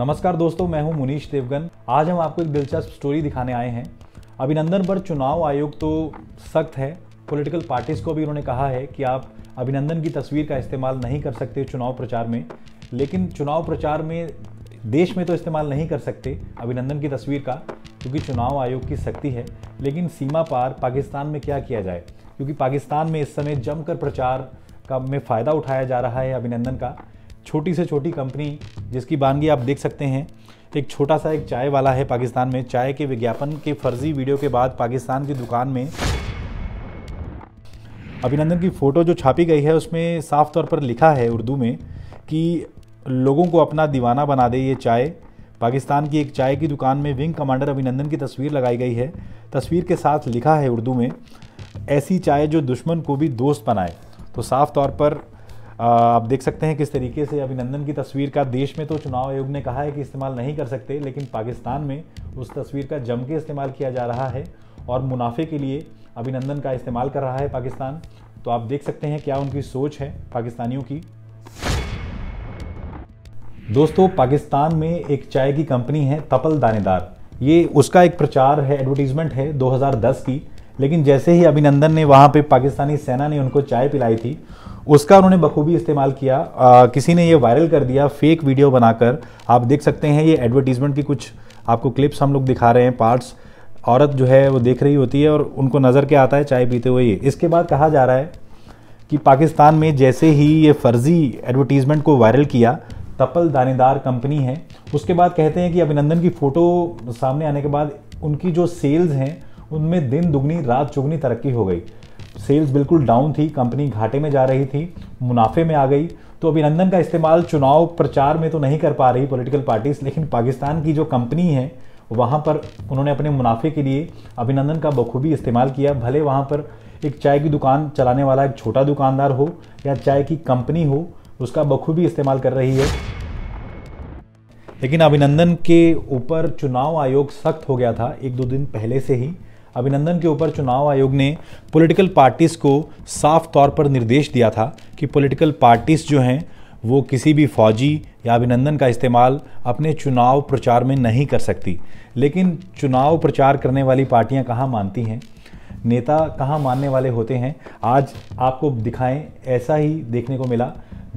नमस्कार दोस्तों मैं हूं मुनीश देवगन आज हम आपको एक दिलचस्प स्टोरी दिखाने आए हैं अभिनंदन पर चुनाव आयोग तो सख्त है पॉलिटिकल पार्टीज को भी उन्होंने कहा है कि आप अभिनंदन की तस्वीर का इस्तेमाल नहीं कर सकते चुनाव प्रचार में लेकिन चुनाव प्रचार में देश में तो इस्तेमाल नहीं कर सकते अभिनंदन की तस्वीर का क्योंकि चुनाव आयोग की सख्ती है लेकिन सीमा पार पाकिस्तान में क्या किया जाए क्योंकि पाकिस्तान में इस समय जमकर प्रचार का में फ़ायदा उठाया जा रहा है अभिनंदन का छोटी से छोटी कंपनी जिसकी बानगी आप देख सकते हैं एक छोटा सा एक चाय वाला है पाकिस्तान में चाय के विज्ञापन के फर्जी वीडियो के बाद पाकिस्तान की दुकान में अभिनंदन की फ़ोटो जो छापी गई है उसमें साफ तौर पर लिखा है उर्दू में कि लोगों को अपना दीवाना बना दे ये चाय पाकिस्तान की एक चाय की दुकान में विंग कमांडर अभिनंदन की तस्वीर लगाई गई है तस्वीर के साथ लिखा है उर्दू में ऐसी चाय जो दुश्मन को भी दोस्त बनाए तो साफ तौर पर आप देख सकते हैं किस तरीके से अभिनंदन की तस्वीर का देश में तो चुनाव आयोग ने कहा है कि इस्तेमाल नहीं कर सकते लेकिन पाकिस्तान में उस तस्वीर का जम के इस्तेमाल किया जा रहा है और मुनाफे के लिए अभिनंदन का इस्तेमाल कर रहा है पाकिस्तान तो आप देख सकते हैं क्या उनकी सोच है पाकिस्तानियों की दोस्तों पाकिस्तान में एक चाय की कंपनी है तपल दानेदार ये उसका एक प्रचार है एडवर्टीजमेंट है 2010 की लेकिन जैसे ही अभिनंदन ने वहाँ पे पाकिस्तानी सेना ने उनको चाय पिलाई थी उसका उन्होंने बखूबी इस्तेमाल किया आ, किसी ने ये वायरल कर दिया फेक वीडियो बनाकर आप देख सकते हैं ये एडवर्टीजमेंट की कुछ आपको क्लिप्स हम लोग दिखा रहे हैं पार्ट्स औरत जो है वो देख रही होती है और उनको नज़र के आता है चाय पीते हुए ये इसके बाद कहा जा रहा है कि पाकिस्तान में जैसे ही ये फर्जी एडवर्टीज़मेंट को वायरल किया तपल दानेदार कंपनी है उसके बाद कहते हैं कि अभिनंदन की फ़ोटो सामने आने के बाद उनकी जो सेल्स हैं उनमें दिन दुगनी रात चुगनी तरक्की हो गई सेल्स बिल्कुल डाउन थी कंपनी घाटे में जा रही थी मुनाफे में आ गई तो अभिनंदन का इस्तेमाल चुनाव प्रचार में तो नहीं कर पा रही पॉलिटिकल पार्टीज लेकिन पाकिस्तान की जो कंपनी है वहाँ पर उन्होंने अपने मुनाफे के लिए अभिनंदन का बखूबी इस्तेमाल किया भले वहाँ पर एक चाय की दुकान चलाने वाला एक छोटा दुकानदार हो या चाय की कंपनी हो उसका बखूबी इस्तेमाल कर रही है लेकिन अभिनंदन के ऊपर चुनाव आयोग सख्त हो गया था एक दो दिन पहले से ही अभिनंदन के ऊपर चुनाव आयोग ने पॉलिटिकल पार्टीज़ को साफ तौर पर निर्देश दिया था कि पॉलिटिकल पार्टीज़ जो हैं वो किसी भी फौजी या अभिनंदन का इस्तेमाल अपने चुनाव प्रचार में नहीं कर सकती लेकिन चुनाव प्रचार करने वाली पार्टियां कहाँ मानती हैं नेता कहाँ मानने वाले होते हैं आज आपको दिखाएं ऐसा ही देखने को मिला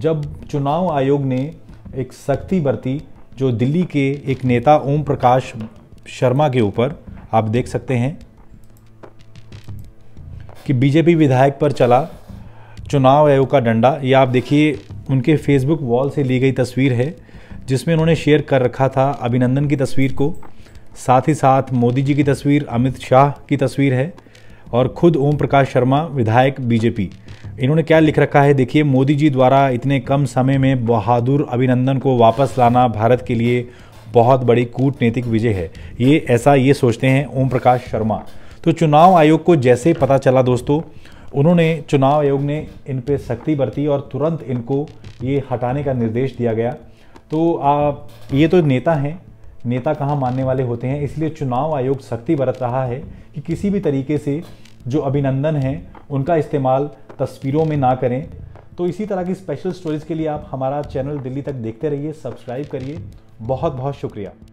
जब चुनाव आयोग ने एक सख्ती बरती जो दिल्ली के एक नेता ओम प्रकाश शर्मा के ऊपर आप देख सकते हैं कि बीजेपी विधायक पर चला चुनाव आयोग का डंडा ये आप देखिए उनके फेसबुक वॉल से ली गई तस्वीर है जिसमें उन्होंने शेयर कर रखा था अभिनंदन की तस्वीर को साथ ही साथ मोदी जी की तस्वीर अमित शाह की तस्वीर है और खुद ओम प्रकाश शर्मा विधायक बीजेपी इन्होंने क्या लिख रखा है देखिए मोदी जी द्वारा इतने कम समय में बहादुर अभिनंदन को वापस लाना भारत के लिए बहुत बड़ी कूटनीतिक विजय है ये ऐसा ये सोचते हैं ओम प्रकाश शर्मा तो चुनाव आयोग को जैसे ही पता चला दोस्तों उन्होंने चुनाव आयोग ने इन पर सख्ती बरती और तुरंत इनको ये हटाने का निर्देश दिया गया तो आप ये तो नेता हैं नेता कहाँ मानने वाले होते हैं इसलिए चुनाव आयोग सख्ती बरत रहा है कि किसी भी तरीके से जो अभिनंदन हैं उनका इस्तेमाल तस्वीरों में ना करें तो इसी तरह की स्पेशल स्टोरीज़ के लिए आप हमारा चैनल दिल्ली तक देखते रहिए सब्सक्राइब करिए बहुत बहुत शुक्रिया